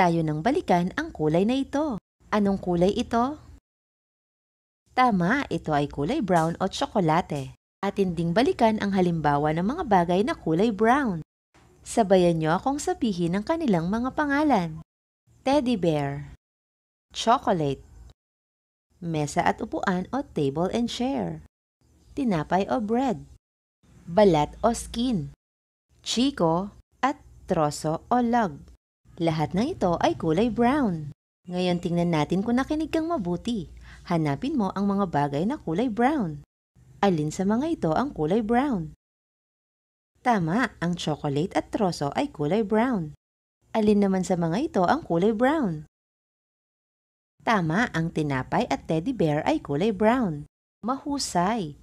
tayo nang balikan ang kulay na ito. Anong kulay ito? Tama, ito ay kulay brown o tsokolate. Atin ding balikan ang halimbawa ng mga bagay na kulay brown. Sabayan niyo akong sabihin ang kanilang mga pangalan. Teddy bear, chocolate, mesa at upuan o table and chair, tinapay o bread, balat o skin, chiko at troso o log. Lahat ng ito ay kulay brown. Ngayon tingnan natin kung nakinig kang mabuti. Hanapin mo ang mga bagay na kulay brown. Alin sa mga ito ang kulay brown? Tama, ang chocolate at troso ay kulay brown. Alin naman sa mga ito ang kulay brown? Tama, ang tinapay at teddy bear ay kulay brown. Mahusay!